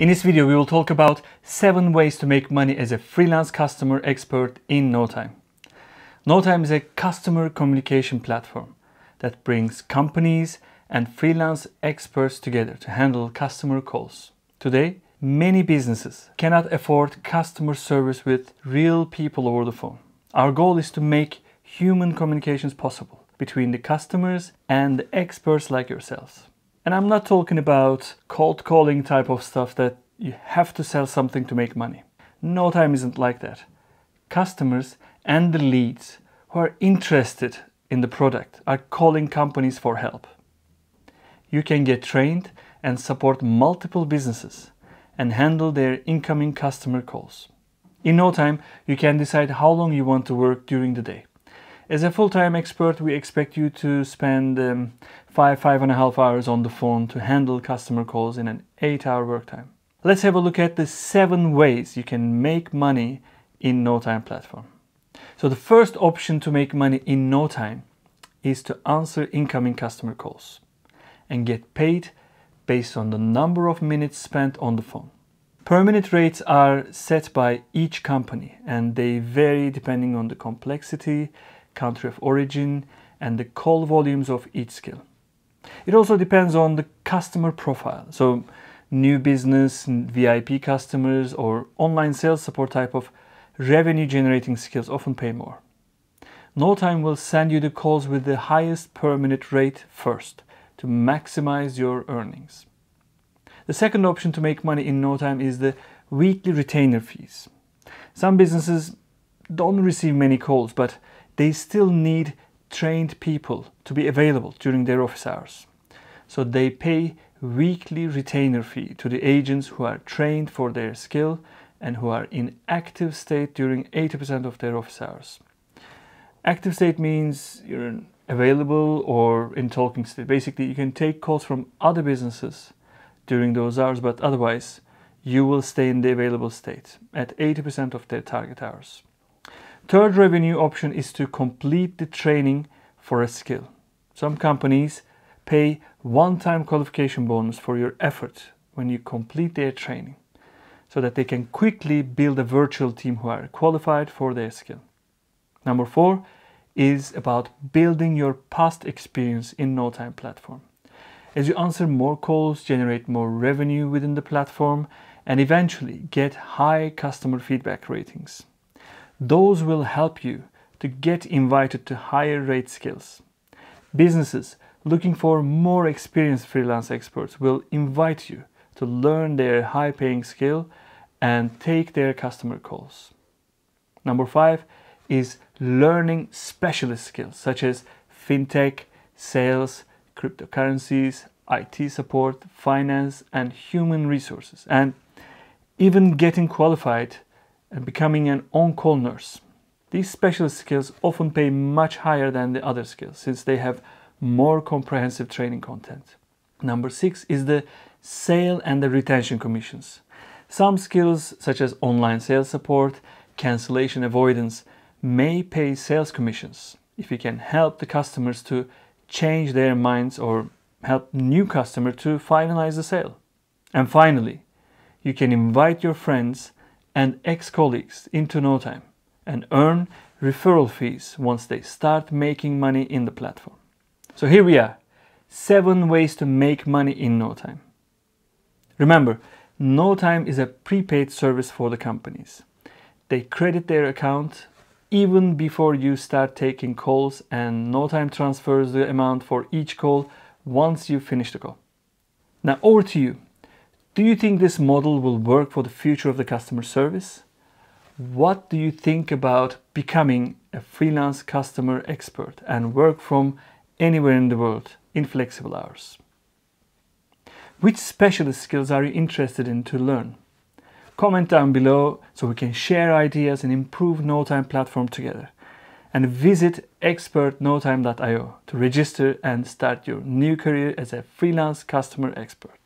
In this video, we will talk about 7 ways to make money as a freelance customer expert in NoTime. NoTime is a customer communication platform that brings companies and freelance experts together to handle customer calls. Today, many businesses cannot afford customer service with real people over the phone. Our goal is to make human communications possible between the customers and the experts like yourselves. And I'm not talking about cold calling type of stuff that you have to sell something to make money. No time isn't like that. Customers and the leads who are interested in the product are calling companies for help. You can get trained and support multiple businesses and handle their incoming customer calls. In no time, you can decide how long you want to work during the day. As a full-time expert, we expect you to spend um, five, five and a half hours on the phone to handle customer calls in an eight hour work time. Let's have a look at the seven ways you can make money in no time platform. So the first option to make money in no time is to answer incoming customer calls and get paid based on the number of minutes spent on the phone. Per minute rates are set by each company and they vary depending on the complexity, country of origin, and the call volumes of each skill. It also depends on the customer profile. So new business, VIP customers, or online sales support type of revenue generating skills often pay more. No time will send you the calls with the highest per minute rate first to maximize your earnings. The second option to make money in no time is the weekly retainer fees. Some businesses don't receive many calls, but they still need trained people to be available during their office hours. So they pay weekly retainer fee to the agents who are trained for their skill and who are in active state during 80% of their office hours. Active state means you're available or in talking state. Basically, you can take calls from other businesses during those hours, but otherwise, you will stay in the available state at 80% of their target hours. Third revenue option is to complete the training for a skill. Some companies pay one-time qualification bonus for your effort when you complete their training so that they can quickly build a virtual team who are qualified for their skill. Number four is about building your past experience in no time platform. As you answer more calls, generate more revenue within the platform, and eventually get high customer feedback ratings. Those will help you to get invited to higher rate skills. Businesses looking for more experienced freelance experts will invite you to learn their high paying skill and take their customer calls. Number five is learning specialist skills such as fintech, sales, cryptocurrencies, IT support, finance, and human resources, and even getting qualified and becoming an on-call nurse. These specialist skills often pay much higher than the other skills since they have more comprehensive training content. Number six is the sale and the retention commissions. Some skills such as online sales support, cancellation avoidance may pay sales commissions if you can help the customers to change their minds or help new customer to finalize the sale. And finally, you can invite your friends and ex-colleagues into no time and earn referral fees once they start making money in the platform. So here we are, seven ways to make money in no time. Remember, no time is a prepaid service for the companies. They credit their account even before you start taking calls and no time transfers the amount for each call once you finish the call. Now over to you. Do you think this model will work for the future of the customer service? What do you think about becoming a freelance customer expert and work from anywhere in the world in flexible hours? Which specialist skills are you interested in to learn? Comment down below so we can share ideas and improve NoTime platform together. And visit expertnotime.io to register and start your new career as a freelance customer expert.